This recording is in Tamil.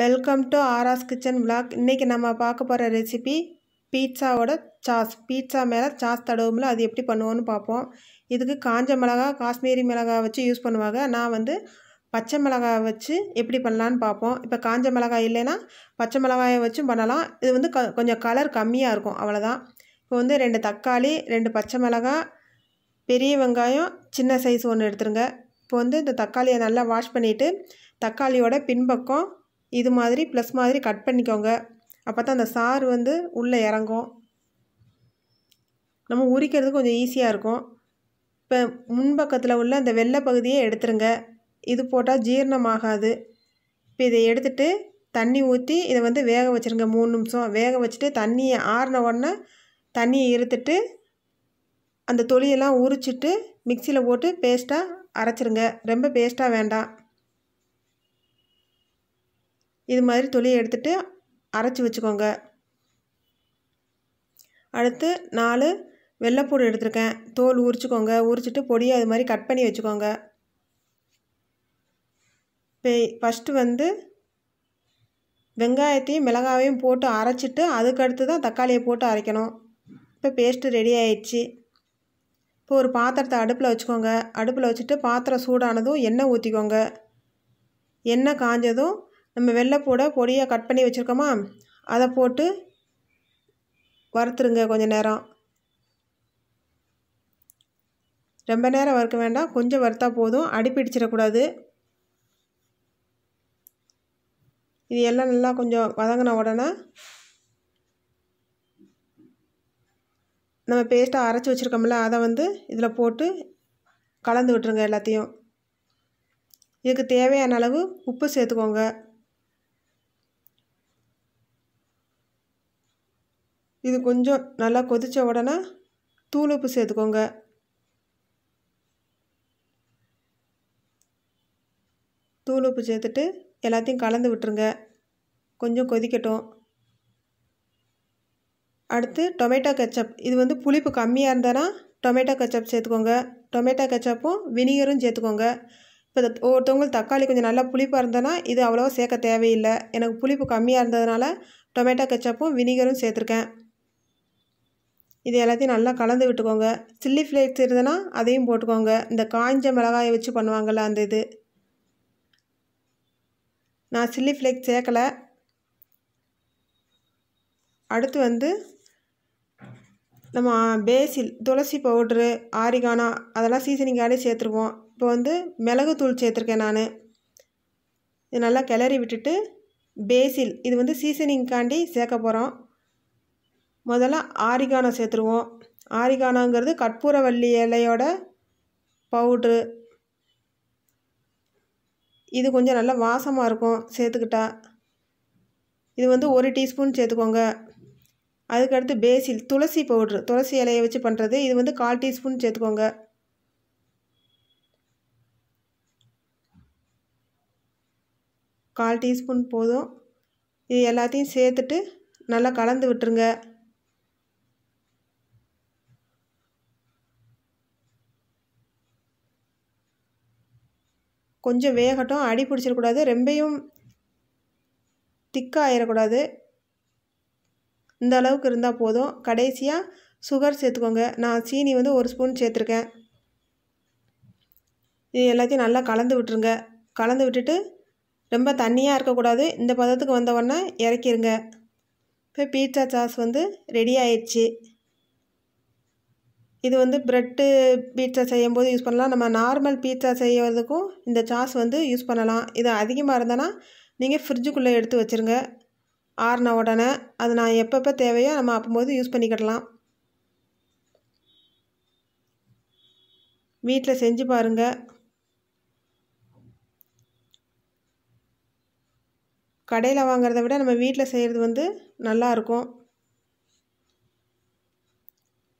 வெல்கம் டு ஆராஸ் கிச்சன் விளாக் இன்றைக்கி நம்ம பார்க்க போகிற ரெசிபி பீட்சாவோட சாஸ் பீட்சா மேலே சாஸ் தடவுமில்ல அது எப்படி பண்ணுவோன்னு பார்ப்போம் இதுக்கு காஞ்ச மிளகா காஷ்மீரி மிளகா வச்சு யூஸ் பண்ணுவாங்க நான் வந்து பச்சை மிளகாய் வச்சு எப்படி பண்ணலான்னு பார்ப்போம் இப்போ காஞ்ச மிளகாய் இல்லைன்னா பச்சை மிளகாயை வச்சும் பண்ணலாம் இது வந்து க கொஞ்சம் கலர் கம்மியாக இருக்கும் அவ்வளோதான் இப்போ வந்து ரெண்டு தக்காளி ரெண்டு பச்சை மிளகாய் பெரிய வெங்காயம் சின்ன சைஸ் ஒன்று எடுத்துருங்க இப்போ வந்து இந்த தக்காளியை நல்லா வாஷ் பண்ணிவிட்டு தக்காளியோட பின்பக்கம் இது மாதிரி ப்ளஸ் மாதிரி கட் பண்ணிக்கோங்க அப்போ தான் அந்த சாறு வந்து உள்ளே இறங்கும் நம்ம உரிக்கிறது கொஞ்சம் ஈஸியாக இருக்கும் இப்போ முன்பக்கத்தில் உள்ள அந்த வெள்ளை பகுதியை எடுத்துருங்க இது போட்டால் ஜீரணமாகாது இப்போ இதை எடுத்துகிட்டு தண்ணி ஊற்றி இதை வந்து வேக வச்சுருங்க மூணு நிமிஷம் வேக வச்சுட்டு தண்ணியை ஆறின உடனே தண்ணியை இருத்துட்டு அந்த தொளியெல்லாம் உரிச்சிட்டு மிக்சியில் போட்டு பேஸ்ட்டாக அரைச்சிருங்க ரொம்ப பேஸ்ட்டாக வேண்டாம் இது மாதிரி துளியை எடுத்துகிட்டு அரைச்சி வச்சுக்கோங்க அடுத்து நாலு வெள்ளைப்பூடு எடுத்திருக்கேன் தோல் உரிச்சிக்கோங்க உரிச்சிட்டு பொடியை அது மாதிரி கட் பண்ணி வச்சுக்கோங்க இப்போ ஃபஸ்ட்டு வந்து வெங்காயத்தையும் மிளகாவையும் போட்டு அரைச்சிட்டு அதுக்கடுத்து தான் தக்காளியை போட்டு அரைக்கணும் இப்போ பேஸ்ட்டு ரெடி ஆயிடுச்சு இப்போ ஒரு பாத்திரத்தை அடுப்பில் வச்சுக்கோங்க அடுப்பில் வச்சுட்டு பாத்திரம் சூடானதும் எண்ணெய் ஊற்றிக்கோங்க எண்ணெய் காஞ்சதும் நம்ம வெள்ளைப்பூட பொடியாக கட் பண்ணி வச்சுருக்கோமா அதை போட்டு வறுத்துருங்க கொஞ்சம் நேரம் ரொம்ப நேரம் வறுக்க வேண்டாம் கொஞ்சம் வறுத்தா போதும் அடிப்பிடிச்சிடக்கூடாது இது எல்லாம் நல்லா கொஞ்சம் வதங்கின உடனே நம்ம பேஸ்ட்டாக அரைச்சி வச்சுருக்கோம்ல அதை வந்து இதில் போட்டு கலந்து விட்டுருங்க எல்லாத்தையும் இதுக்கு தேவையான அளவு உப்பு சேர்த்துக்கோங்க இது கொஞ்சம் நல்லா கொதித்த உடனே தூள் உப்பு சேர்த்துக்கோங்க தூள் உப்பு சேர்த்துட்டு எல்லாத்தையும் கலந்து விட்டுருங்க கொஞ்சம் கொதிக்கட்டும் அடுத்து டொமேட்டோ கெச்சப் இது வந்து புளிப்பு கம்மியாக இருந்தனா டொமேட்டோ கெச்சப் சேர்த்துக்கோங்க டொமேட்டோ கெச்சப்பும் வினிகரும் சேர்த்துக்கோங்க இப்போ ஒவ்வொருத்தவங்களுக்கு தக்காளி கொஞ்சம் நல்லா புளிப்பாக இருந்தனா இது அவ்வளோவா சேர்க்க தேவையில்லை எனக்கு புளிப்பு கம்மியாக இருந்ததுனால டொமேட்டோ கெச்சப்பும் வினிகரும் சேர்த்துருக்கேன் இது எல்லாத்தையும் நல்லா கலந்து விட்டுக்கோங்க சில்லி ஃப்ளேக்ஸ் இருந்ததுன்னா அதையும் போட்டுக்கோங்க இந்த காய்ஞ்ச மிளகாயை வச்சு பண்ணுவாங்கள்ல அந்த இது நான் சில்லி ஃப்ளேக்ஸ் சேர்க்கலை அடுத்து வந்து நம்ம பேசில் துளசி பவுட்ரு ஆரிகானா அதெல்லாம் சீசனிங்காலே சேர்த்துருவோம் இப்போ வந்து மிளகுத்தூள் சேர்த்துருக்கேன் நான் இது நல்லா கிளறி விட்டுட்டு பேசில் இது வந்து சீசனிங்காண்டி சேர்க்க போகிறோம் முதல்ல ஆரிகானம் சேர்த்துருவோம் ஆரிகானாங்கிறது கற்பூரவல்லி இலையோட பவுட்ரு இது கொஞ்சம் நல்லா வாசமாக இருக்கும் சேர்த்துக்கிட்டா இது வந்து ஒரு டீஸ்பூன் சேர்த்துக்கோங்க அதுக்கடுத்து பேசில் துளசி பவுட்ரு துளசி இலையை வச்சு பண்ணுறது இது வந்து கால் டீஸ்பூன் சேர்த்துக்கோங்க கால் டீஸ்பூன் போதும் இது எல்லாத்தையும் சேர்த்துட்டு நல்லா கலந்து விட்டுருங்க கொஞ்சம் வேகட்டும் அடி பிடிச்சிடக்கூடாது ரொம்பையும் திக்காக ஆயிடக்கூடாது இந்த அளவுக்கு இருந்தால் போதும் கடைசியாக சுகர் சேர்த்துக்கோங்க நான் சீனி வந்து ஒரு ஸ்பூன் சேர்த்துருக்கேன் இது எல்லாத்தையும் நல்லா கலந்து விட்டுருங்க கலந்து விட்டுட்டு ரொம்ப தண்ணியாக இருக்கக்கூடாது இந்த பதத்துக்கு வந்தவொடனே இறக்கிடுங்க இப்போ பீட்சா சாஸ் வந்து ரெடி ஆயிடுச்சு இது வந்து ப்ரெட்டு பீட்சா செய்யும்போது யூஸ் பண்ணலாம் நம்ம நார்மல் பீட்சா செய்யறதுக்கும் இந்த சாஸ் வந்து யூஸ் பண்ணலாம் இது அதிகமாக இருந்தேன்னா நீங்கள் ஃப்ரிட்ஜுக்குள்ளே எடுத்து வச்சுருங்க ஆறின உடனே அது நான் எப்பப்போ தேவையோ நம்ம அப்போது யூஸ் பண்ணிக்கிடலாம் வீட்டில் செஞ்சு பாருங்கள் கடையில் வாங்கிறத விட நம்ம வீட்டில் செய்கிறது வந்து நல்லாயிருக்கும்